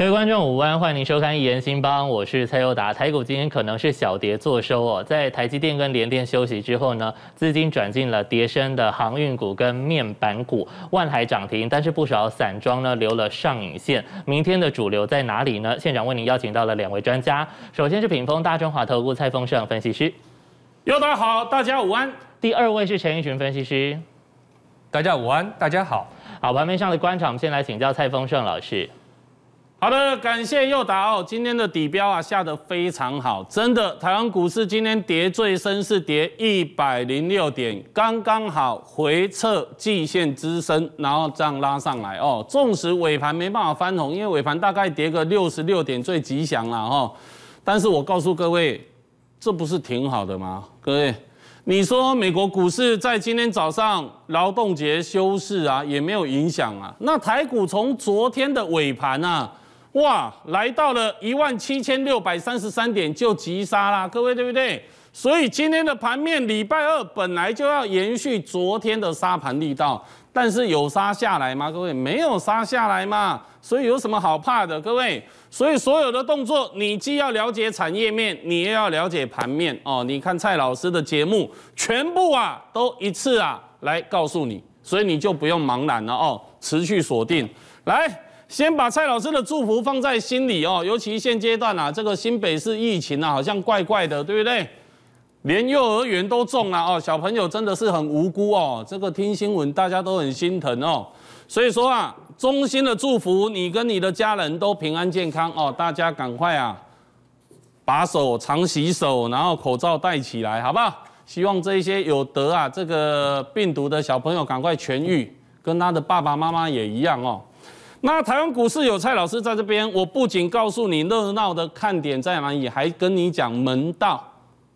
各位观众午安，欢迎收看《一言兴邦》，我是蔡佑达。台股今天可能是小跌坐收哦，在台积电跟联电休息之后呢，资金转进了跌升的航运股跟面板股，万海涨停，但是不少散装呢留了上影线。明天的主流在哪里呢？现场为您邀请到了两位专家，首先是屏风大中华投顾蔡丰盛分析师，大家好，大家午安。第二位是陈奕群分析师，大家午安，大家好。好，盘面上的观察，我们先来请教蔡丰盛老师。好的，感谢佑达哦。今天的底标啊，下得非常好，真的。台湾股市今天跌最深是跌一百零六点，刚刚好回撤季线支撑，然后这样拉上来哦。纵使尾盘没办法翻红，因为尾盘大概跌个六十六点最吉祥了哈。但是我告诉各位，这不是挺好的吗？各位，你说美国股市在今天早上劳动节休市啊，也没有影响啊。那台股从昨天的尾盘啊。哇，来到了一万七千六百三十三点就急杀啦，各位对不对？所以今天的盘面，礼拜二本来就要延续昨天的杀盘力道，但是有杀下来吗？各位没有杀下来嘛？所以有什么好怕的，各位？所以所有的动作，你既要了解产业面，你又要了解盘面哦。你看蔡老师的节目，全部啊都一次啊来告诉你，所以你就不用茫然了哦，持续锁定来。先把蔡老师的祝福放在心里哦，尤其现阶段啊，这个新北市疫情啊，好像怪怪的，对不对？连幼儿园都中了哦，小朋友真的是很无辜哦，这个听新闻大家都很心疼哦。所以说啊，衷心的祝福你跟你的家人都平安健康哦。大家赶快啊，把手常洗手，然后口罩戴起来，好不好？希望这些有得啊这个病毒的小朋友赶快痊愈，跟他的爸爸妈妈也一样哦。那台湾股市有蔡老师在这边，我不仅告诉你热闹的看点在哪里，还跟你讲门道。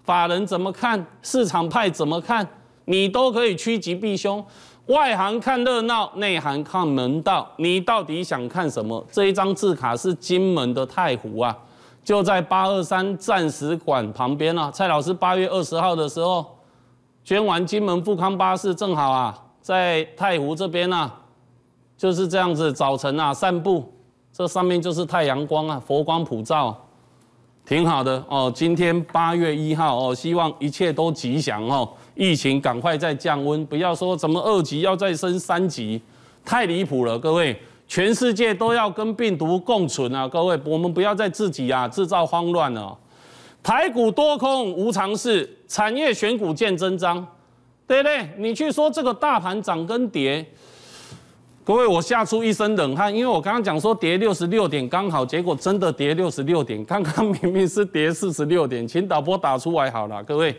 法人怎么看，市场派怎么看，你都可以趋吉避凶。外行看热闹，内行看门道。你到底想看什么？这一张字卡是金门的太湖啊，就在八二三战时馆旁边啊。蔡老师八月二十号的时候捐完金门富康巴士，正好啊，在太湖这边呢。就是这样子，早晨啊，散步，这上面就是太阳光啊，佛光普照，挺好的哦。今天八月一号哦，希望一切都吉祥哦。疫情赶快再降温，不要说什么二级要再升三级，太离谱了，各位，全世界都要跟病毒共存啊，各位，我们不要再自己啊制造慌乱了。台股多空无常事，产业选股见真章，对不对？你去说这个大盘涨跟跌。各位，我吓出一身冷汗，因为我刚刚讲说跌六十六点刚好，结果真的跌六十六点。刚刚明明是跌四十六点，请导播打出来好了。各位，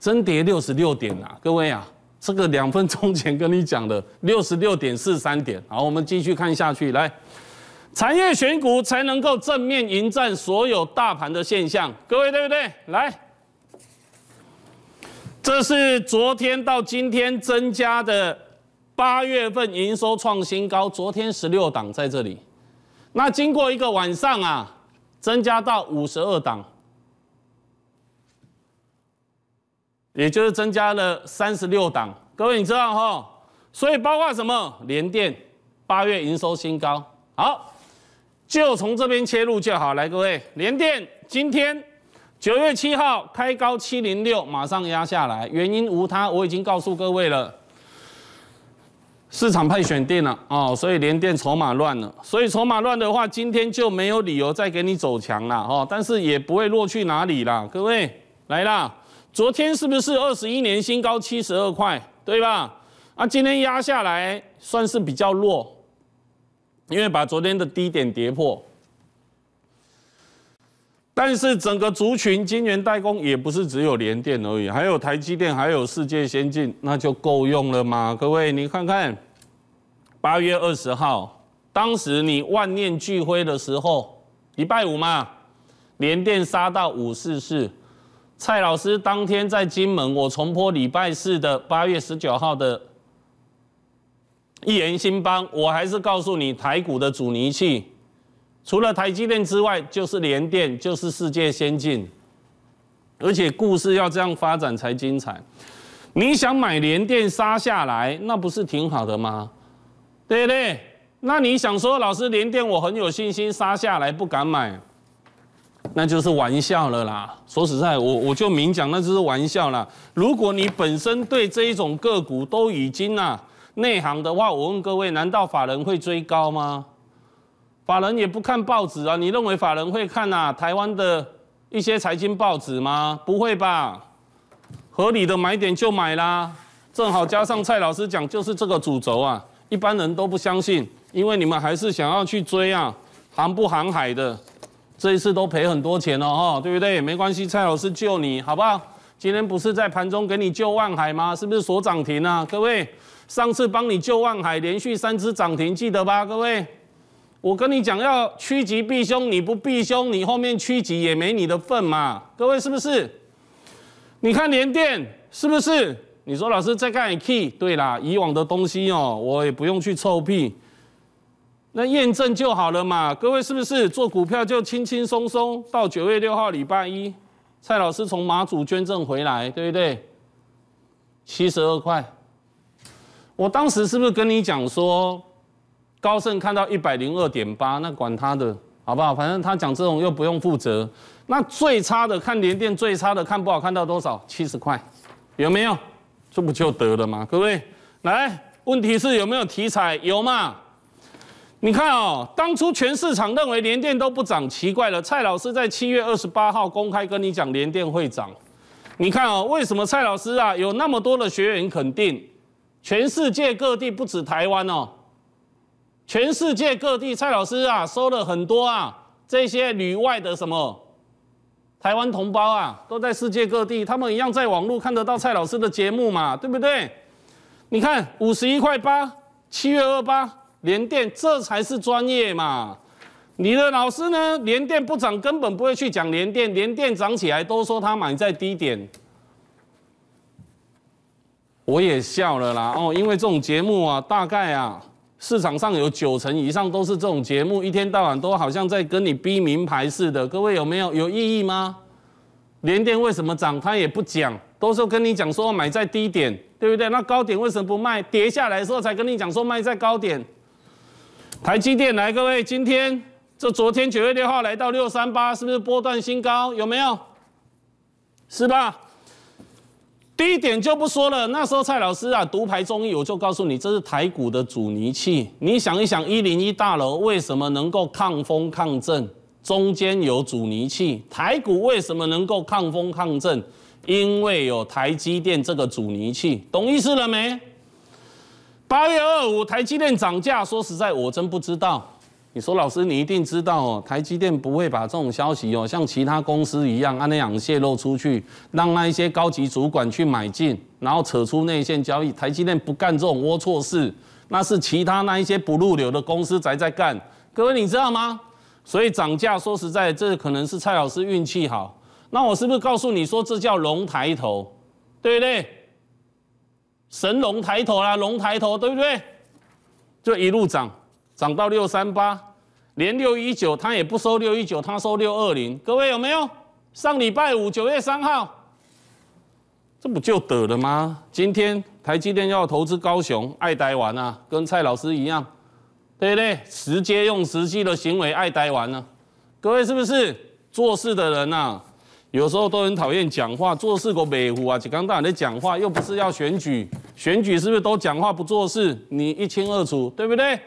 真跌六十六点啊！各位啊，这个两分钟前跟你讲的六十六点四三点。好，我们继续看下去。来，产业选股才能够正面迎战所有大盘的现象，各位对不对？来，这是昨天到今天增加的。八月份营收创新高，昨天十六档在这里，那经过一个晚上啊，增加到五十二档，也就是增加了三十六档。各位你知道哈，所以包括什么？联电八月营收新高。好，就从这边切入就好。来，各位，联电今天九月七号开高七零六，马上压下来，原因无他，我已经告诉各位了。市场派选定了哦，所以连电筹码乱了，所以筹码乱的话，今天就没有理由再给你走强了哦，但是也不会弱去哪里啦，各位来啦，昨天是不是二十一年新高七十二块，对吧？啊，今天压下来算是比较弱，因为把昨天的低点跌破。但是整个族群晶圆代工也不是只有联电而已，还有台积电，还有世界先进，那就够用了吗？各位，你看看，八月二十号，当时你万念俱灰的时候，礼拜五嘛，联电杀到五四四，蔡老师当天在金门，我重播礼拜四的八月十九号的一言兴邦，我还是告诉你台股的阻尼器。除了台积电之外，就是联电，就是世界先进。而且故事要这样发展才精彩。你想买联电杀下来，那不是挺好的吗？对不对？那你想说，老师联电我很有信心杀下来，不敢买，那就是玩笑了啦。说实在，我我就明讲，那就是玩笑了。如果你本身对这一种个股都已经啊内行的话，我问各位，难道法人会追高吗？法人也不看报纸啊，你认为法人会看啊台湾的一些财经报纸吗？不会吧，合理的买点就买啦，正好加上蔡老师讲就是这个主轴啊，一般人都不相信，因为你们还是想要去追啊，航不航海的，这一次都赔很多钱了哈，对不对？没关系，蔡老师救你好不好？今天不是在盘中给你救万海吗？是不是锁涨停啊？各位，上次帮你救万海，连续三只涨停，记得吧？各位。我跟你讲，要趋吉避凶，你不避凶，你后面趋吉也没你的份嘛。各位是不是？你看连电是不是？你说老师再看 HK，对啦，以往的东西哦，我也不用去臭屁，那验证就好了嘛。各位是不是做股票就轻轻松松？到九月六号礼拜一，蔡老师从马祖捐赠回来，对不对？七十二块，我当时是不是跟你讲说？高盛看到一百零二点八，那管他的，好不好？反正他讲这种又不用负责。那最差的看联电，最差的看不好，看到多少？七十块，有没有？这不就得了吗？各位，来，问题是有没有题材？有嘛？你看哦，当初全市场认为联电都不涨，奇怪了。蔡老师在七月二十八号公开跟你讲联电会涨，你看哦，为什么蔡老师啊有那么多的学员肯定？全世界各地不止台湾哦。全世界各地，蔡老师啊，收了很多啊，这些旅外的什么台湾同胞啊，都在世界各地，他们一样在网络看得到蔡老师的节目嘛，对不对？你看五十一块八，七月二八连电，这才是专业嘛。你的老师呢，连电不涨，根本不会去讲连电，连电涨起来都说他买在低点，我也笑了啦。哦，因为这种节目啊，大概啊。市场上有九成以上都是这种节目，一天到晚都好像在跟你逼名牌似的。各位有没有有意义吗？连电为什么涨，他也不讲，都是跟你讲说买在低点，对不对？那高点为什么不卖？跌下来的时候才跟你讲说卖在高点。台积电来，各位，今天这昨天九月六号来到六三八，是不是波段新高？有没有？是吧？第一点就不说了，那时候蔡老师啊，独排中医，我就告诉你，这是台股的阻尼器。你想一想，一零一大楼为什么能够抗风抗震？中间有阻尼器。台股为什么能够抗风抗震？因为有台积电这个阻尼器。懂意思了没？八月二五，台积电涨价，说实在，我真不知道。你说老师，你一定知道，哦，台积电不会把这种消息哦，像其他公司一样那样泄露出去，让那一些高级主管去买进，然后扯出内线交易。台积电不干这种龌龊事，那是其他那一些不入流的公司才在干。各位你知道吗？所以涨价，说实在，这可能是蔡老师运气好。那我是不是告诉你说，这叫龙抬头，对不对？神龙抬头啦，龙抬头，对不对？就一路涨。涨到六三八，连六一九他也不收，六一九他收六二零。各位有没有？上礼拜五九月三号，这不就得了吗？今天台积电要投资高雄，爱待完啊，跟蔡老师一样，对不对？直接用实际的行为爱待完啊。各位是不是做事的人呐？有时候都很讨厌讲话，做事够美乎啊！只刚当然在讲话，又不是要选举，选举是不是都讲话不做事？你一清二楚，对不对？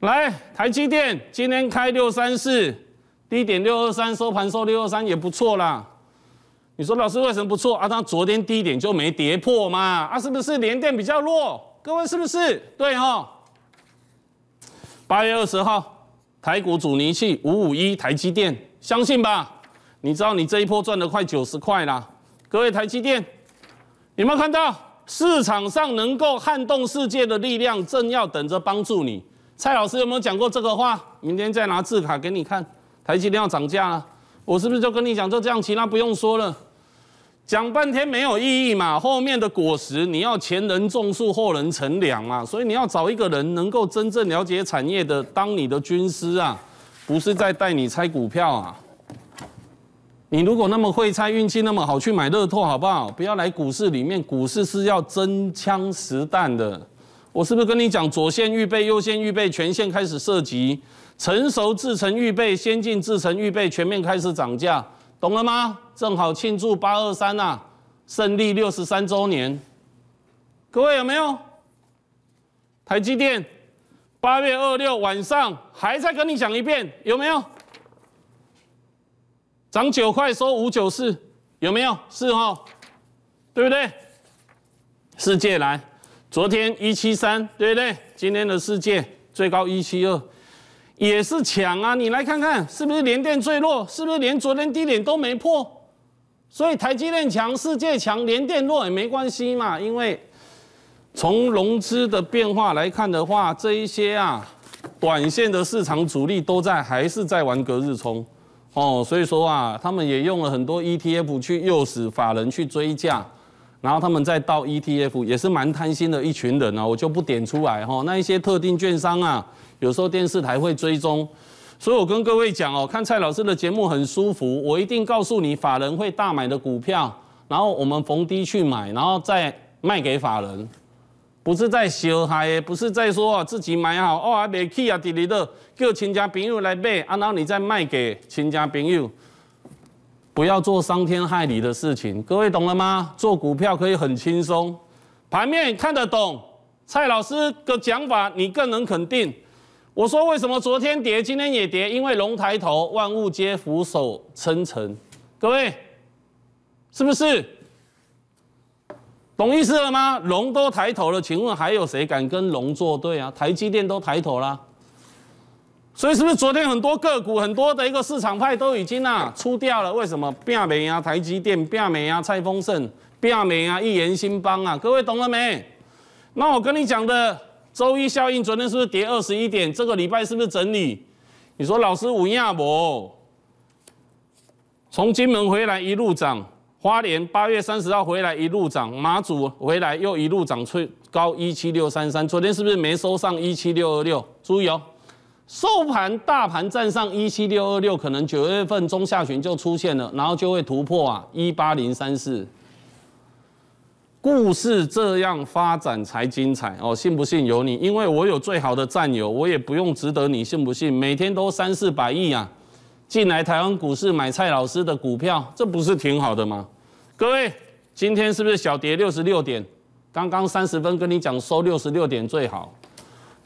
来，台积电今天开六三四，低点六二三，收盘收六二三也不错啦。你说老师为什么不错？啊，它昨天低点就没跌破嘛。啊，是不是连电比较弱？各位是不是？对哈。八月二十号，台股阻尼器五五一，台积电相信吧。你知道你这一波赚了快九十块啦。各位台积电，有没有看到市场上能够撼动世界的力量正要等着帮助你？蔡老师有没有讲过这个话？明天再拿字卡给你看，台积电要涨价了，我是不是就跟你讲就这样？其他不用说了，讲半天没有意义嘛。后面的果实，你要前人种树，后人乘凉嘛。所以你要找一个人能够真正了解产业的，当你的军师啊，不是在带你猜股票啊。你如果那么会猜，运气那么好，去买乐透好不好？不要来股市里面，股市是要真枪实弹的。我是不是跟你讲，左线预备、右线预备、全线开始涉及成熟制程预备、先进制程预备，全面开始涨价，懂了吗？正好庆祝八二三呐，胜利六十三周年。各位有没有？台积电八月二六晚上，还再跟你讲一遍，有没有？涨九块收五九四，有没有？四号，对不对？世界来。昨天一七三，对不对？今天的世界最高一七二，也是强啊！你来看看，是不是连电最弱？是不是连昨天低点都没破？所以台积电强，世界强，连电弱也没关系嘛。因为从融资的变化来看的话，这一些啊，短线的市场主力都在，还是在玩隔日冲哦。所以说啊，他们也用了很多 ETF 去诱使法人去追价。然后他们再到 ETF，也是蛮贪心的一群人啊，我就不点出来吼。那一些特定券商啊，有时候电视台会追踪。所以我跟各位讲哦，看蔡老师的节目很舒服，我一定告诉你，法人会大买的股票，然后我们逢低去买，然后再卖给法人，不是在小还不是在说自己买好，哦，还没去啊，这里的叫亲家朋友来买，然后你再卖给亲家朋友。不要做伤天害理的事情，各位懂了吗？做股票可以很轻松，盘面看得懂，蔡老师的讲法你更能肯定。我说为什么昨天跌，今天也跌？因为龙抬头，万物皆俯首称臣。各位，是不是懂意思了吗？龙都抬头了，请问还有谁敢跟龙作对啊？台积电都抬头了。所以是不是昨天很多个股、很多的一个市场派都已经呐出掉了？为什么？变美呀，台积电变美呀，蔡丰盛变美呀，亿联新邦啊，各位懂了没？那我跟你讲的周一效应，昨天是不是跌二十一点？这个礼拜是不是整理？你说老师吴亚博从金门回来一路涨，花莲八月三十号回来一路涨，马祖回来又一路涨，最高一七六三三，昨天是不是没收上一七六二六？注意哦。收盘大盘站上一七六二六，可能九月份中下旬就出现了，然后就会突破啊一八零三四。故事这样发展才精彩哦，信不信由你，因为我有最好的战友，我也不用值得你信不信，每天都三四百亿啊，进来台湾股市买蔡老师的股票，这不是挺好的吗？各位，今天是不是小跌六十六点？刚刚三十分跟你讲收六十六点最好。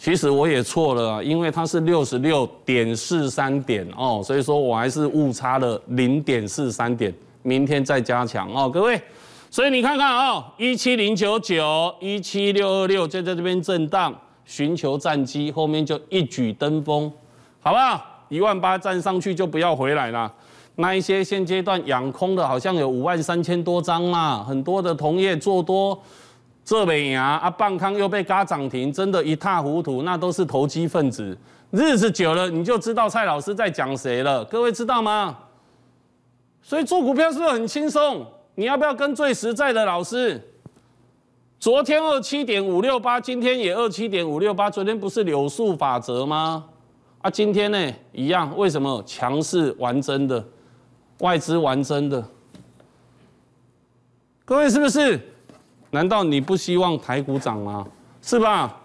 其实我也错了，因为它是六十六点四三点哦，所以说我还是误差了零点四三点。明天再加强哦，各位。所以你看看哦，一七零九九、一七六二六就在这边震荡，寻求战机，后面就一举登峰，好不好？一万八站上去就不要回来了。那一些现阶段养空的，好像有五万三千多张嘛，很多的同业做多。浙美牙啊，半康又被嘎涨停，真的，一塌糊涂。那都是投机分子。日子久了，你就知道蔡老师在讲谁了。各位知道吗？所以做股票是不是很轻松？你要不要跟最实在的老师？昨天二七点五六八，今天也二七点五六八。昨天不是柳树法则吗？啊，今天呢，一样。为什么？强势完真的，外资完真的。各位是不是？难道你不希望台股涨吗？是吧？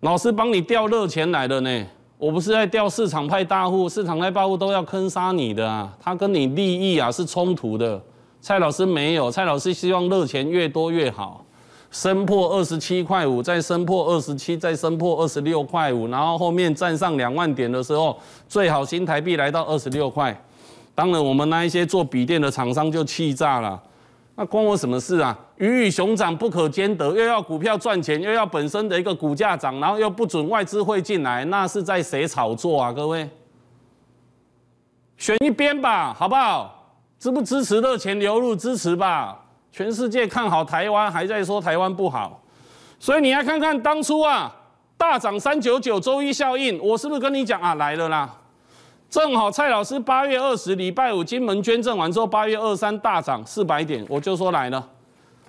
老师帮你调热钱来了呢。我不是在调市场派大户，市场派大户都要坑杀你的啊。他跟你利益啊是冲突的。蔡老师没有，蔡老师希望热钱越多越好。升破二十七块五，再升破二十七，再升破二十六块五，然后后面站上两万点的时候，最好新台币来到二十六块。当然，我们那一些做笔电的厂商就气炸了。那关我什么事啊？鱼与熊掌不可兼得，又要股票赚钱，又要本身的一个股价涨，然后又不准外资会进来，那是在谁炒作啊？各位，选一边吧，好不好？支不支持热钱流入？支持吧！全世界看好台湾，还在说台湾不好，所以你要看看当初啊，大涨三九九周一效应，我是不是跟你讲啊，来了啦？正好蔡老师八月二十礼拜五金门捐赠完之后，八月二三大涨四百点，我就说来了。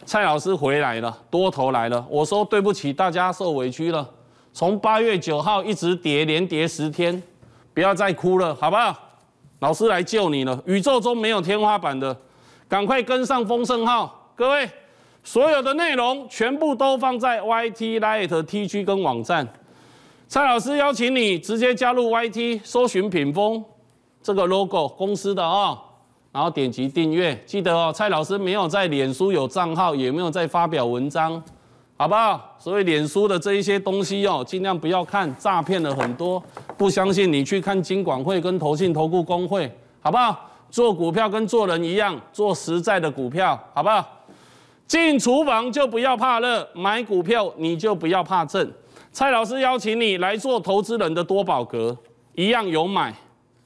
蔡老师回来了，多头来了。我说对不起，大家受委屈了。从八月九号一直跌，连跌十天，不要再哭了，好不好？老师来救你了。宇宙中没有天花板的，赶快跟上丰盛号，各位，所有的内容全部都放在 YT Light TG 跟网站。蔡老师邀请你直接加入 YT，搜寻品峰这个 logo 公司的啊。然后点击订阅，记得哦。蔡老师没有在脸书有账号，也没有在发表文章，好不好？所以脸书的这一些东西哦，尽量不要看，诈骗了很多。不相信你去看金管会跟投信投顾工会，好不好？做股票跟做人一样，做实在的股票，好不好？进厨房就不要怕热，买股票你就不要怕震。蔡老师邀请你来做投资人的多宝格，一样有买，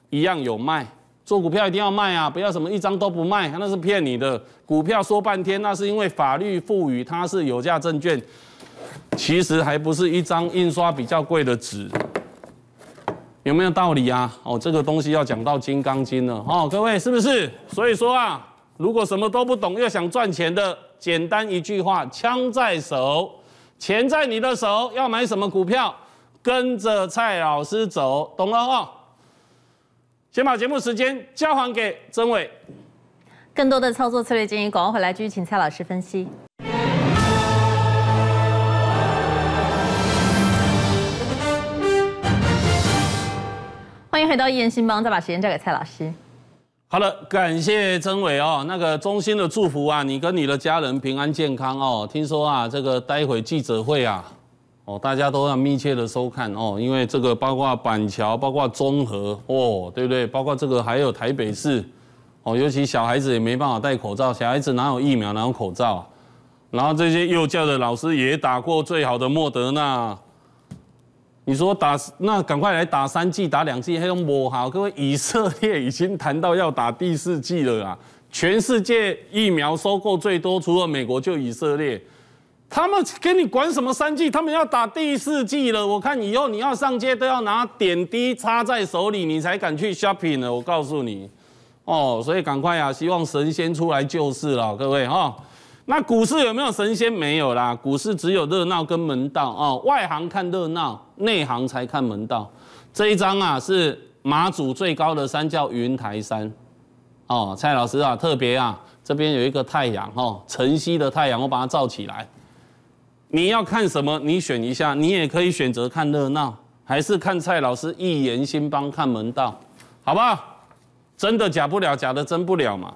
一样有卖。做股票一定要卖啊，不要什么一张都不卖，那是骗你的。股票说半天，那是因为法律赋予它是有价证券，其实还不是一张印刷比较贵的纸，有没有道理啊？哦，这个东西要讲到《金刚经》了。哦，各位是不是？所以说啊，如果什么都不懂又想赚钱的，简单一句话：枪在手，钱在你的手，要买什么股票，跟着蔡老师走，懂了哦。先把节目时间交还给曾伟。更多的操作策略建议，广告回来继续请蔡老师分析。欢迎回到易言新帮，再把时间交给蔡老师。好了，感谢曾伟哦，那个衷心的祝福啊，你跟你的家人平安健康哦。听说啊，这个待会记者会啊。哦，大家都要密切的收看哦，因为这个包括板桥，包括中和，哦，对不对？包括这个还有台北市，哦，尤其小孩子也没办法戴口罩，小孩子哪有疫苗，哪有口罩？然后这些幼教的老师也打过最好的莫德纳，你说打那赶快来打三剂，打两剂，还要抹好。各位，以色列已经谈到要打第四剂了啊，全世界疫苗收购最多，除了美国就以色列。他们跟你管什么三季，他们要打第四季了。我看以后你要上街都要拿点滴插在手里，你才敢去 shopping 呢。我告诉你，哦，所以赶快啊，希望神仙出来救世了，各位哈。那股市有没有神仙？没有啦，股市只有热闹跟门道哦。外行看热闹，内行才看门道。这一张啊，是马祖最高的山叫云台山哦。蔡老师啊，特别啊，这边有一个太阳哦，晨曦的太阳，我把它照起来。你要看什么？你选一下。你也可以选择看热闹，还是看蔡老师一言兴邦看门道，好不好？真的假不了，假的真不了嘛。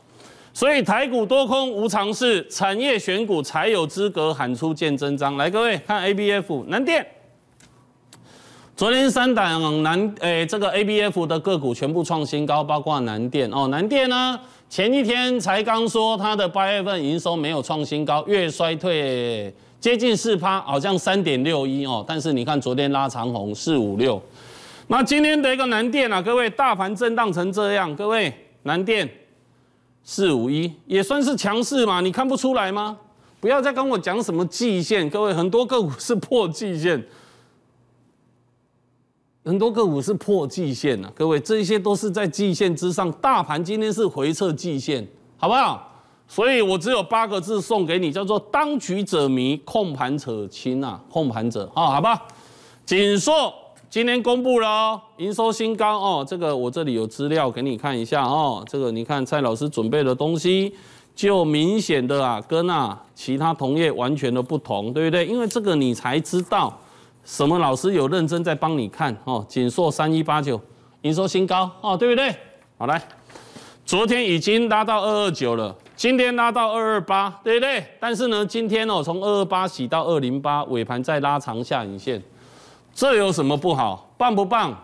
所以台股多空无常事，产业选股才有资格喊出见真章来。各位看 A B F 南电，昨天三档南诶，这个 A B F 的个股全部创新高，包括南电哦。南电呢，前一天才刚说它的八月份营收没有创新高，月衰退。接近四趴，好像三点六一哦。但是你看昨天拉长红四五六，那今天的一个南电啊，各位大盘震荡成这样，各位南电四五一也算是强势嘛？你看不出来吗？不要再跟我讲什么季线，各位很多个股是破季线，很多个股是破季线啊，各位这些都是在季线之上。大盘今天是回撤季线，好不好？所以我只有八个字送给你，叫做“当局者迷，控盘者清”啊，控盘者啊，好吧。锦硕今天公布了营收新高哦，这个我这里有资料给你看一下哦。这个你看蔡老师准备的东西，就明显的啊，跟啊其他同业完全的不同，对不对？因为这个你才知道什么老师有认真在帮你看哦。锦硕三一八九营收新高哦，对不对？好来，昨天已经拉到二二九了。今天拉到二二八，对不对？但是呢，今天哦，从二二八起到二零八，尾盘再拉长下影线，这有什么不好？棒不棒？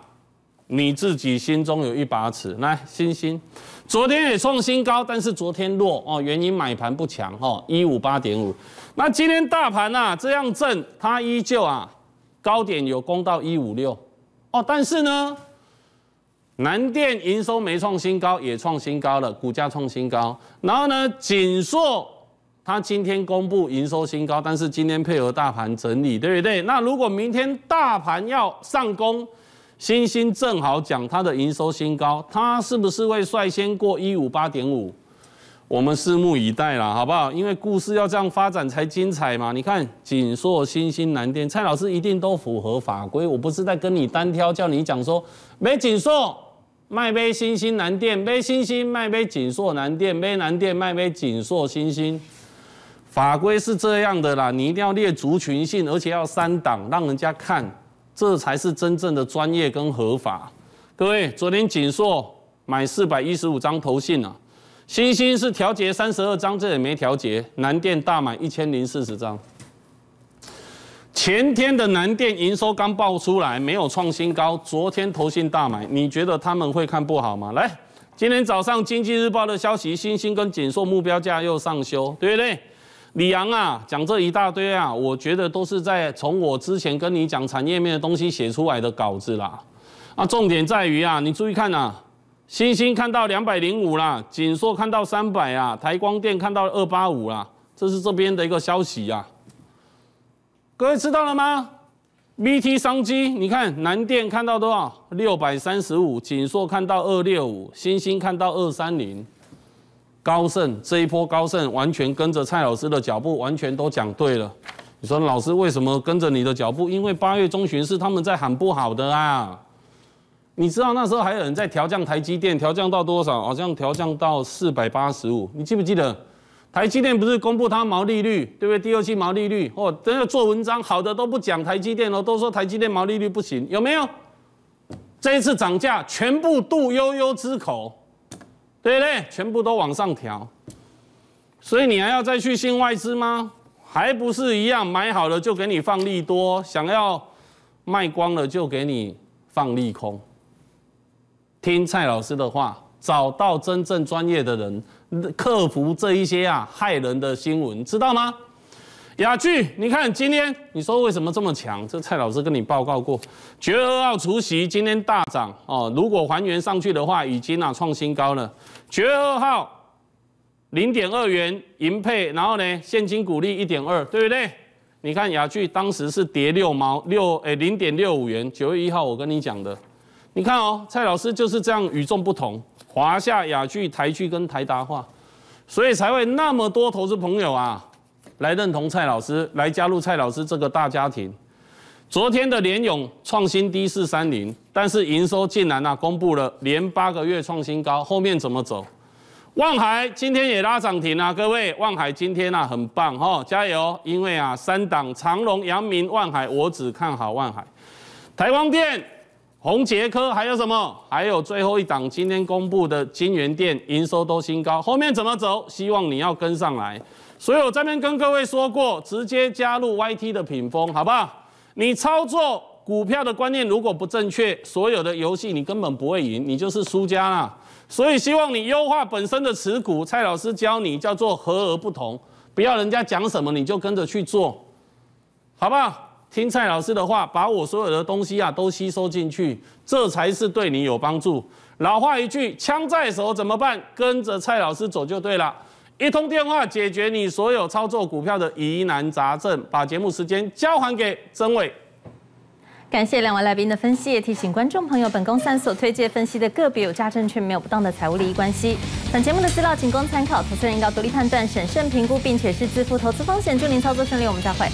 你自己心中有一把尺。来，星星，昨天也创新高，但是昨天弱哦，原因买盘不强哦，一五八点五。那今天大盘啊，这样震，它依旧啊高点有攻到一五六哦，但是呢。南电营收没创新高，也创新高了，股价创新高。然后呢，锦硕它今天公布营收新高，但是今天配合大盘整理，对不对？那如果明天大盘要上攻，星星正好讲它的营收新高，它是不是会率先过一五八点五？我们拭目以待啦，好不好？因为故事要这样发展才精彩嘛。你看锦硕、星星、南电，蔡老师一定都符合法规。我不是在跟你单挑，叫你讲说没锦硕卖杯星星南电，杯星星卖杯锦硕南电，杯南电卖杯锦硕星星。法规是这样的啦，你一定要列族群信，而且要三档，让人家看，这才是真正的专业跟合法。各位，昨天锦硕买四百一十五张投信啊，星星是调节三十二张，这也没调节，南电大买一千零四十张。前天的南电营收刚爆出来，没有创新高。昨天投信大买，你觉得他们会看不好吗？来，今天早上经济日报的消息，星星跟锦硕目标价又上修，对不对？李阳啊，讲这一大堆啊，我觉得都是在从我之前跟你讲产业面的东西写出来的稿子啦。啊，重点在于啊，你注意看呐，星星看到两百零五啦，锦硕看到三百啊，台光电看到二八五啦，这是这边的一个消息啊。各位知道了吗？VT 商机，你看南电看到多少？六百三十五，锦硕看到二六五，星星看到二三零，高盛这一波高盛完全跟着蔡老师的脚步，完全都讲对了。你说老师为什么跟着你的脚步？因为八月中旬是他们在喊不好的啊。你知道那时候还有人在调降台积电，调降到多少？好像调降到四百八十五，你记不记得？台积电不是公布它毛利率，对不对？第二期毛利率哦，真的做文章，好的都不讲台积电了，都说台积电毛利率不行，有没有？这一次涨价全部杜悠悠之口，对不对？全部都往上调，所以你还要再去新外资吗？还不是一样，买好了就给你放利多，想要卖光了就给你放利空。听蔡老师的话，找到真正专业的人。克服这一些啊害人的新闻，知道吗？雅聚，你看今天你说为什么这么强？这蔡老师跟你报告过，九月二号除夕今天大涨哦，如果还原上去的话，已经啊创新高了。九月二号零点二元银配，然后呢现金股利一点二，对不对？你看雅聚当时是跌六毛六，哎零点六五元。九月一号我跟你讲的，你看哦，蔡老师就是这样与众不同。华夏、雅趣、台趣跟台达化，所以才会那么多投资朋友啊，来认同蔡老师，来加入蔡老师这个大家庭。昨天的联勇创新低四三零，但是营收竟然呢？公布了连八个月创新高，后面怎么走？望海今天也拉涨停啊，各位，望海今天呐很棒哈，加油！因为啊三档长隆、阳明、望海，我只看好望海，台光电。洪杰科还有什么？还有最后一档，今天公布的金源店营收都新高，后面怎么走？希望你要跟上来。所以我这边跟各位说过，直接加入 YT 的品风，好不好？你操作股票的观念如果不正确，所有的游戏你根本不会赢，你就是输家啦。所以希望你优化本身的持股，蔡老师教你叫做和而不同，不要人家讲什么你就跟着去做，好不好？听蔡老师的话，把我所有的东西啊都吸收进去，这才是对你有帮助。老话一句，枪在手怎么办？跟着蔡老师走就对了。一通电话解决你所有操作股票的疑难杂症。把节目时间交还给曾伟。感谢两位来宾的分析，也提醒观众朋友，本公三所推荐分析的个别有价证券没有不当的财务利益关系。本节目的资料仅供参考，投资人应独立判断、审慎评估，并且是自负投资风险。祝您操作顺利，我们再会。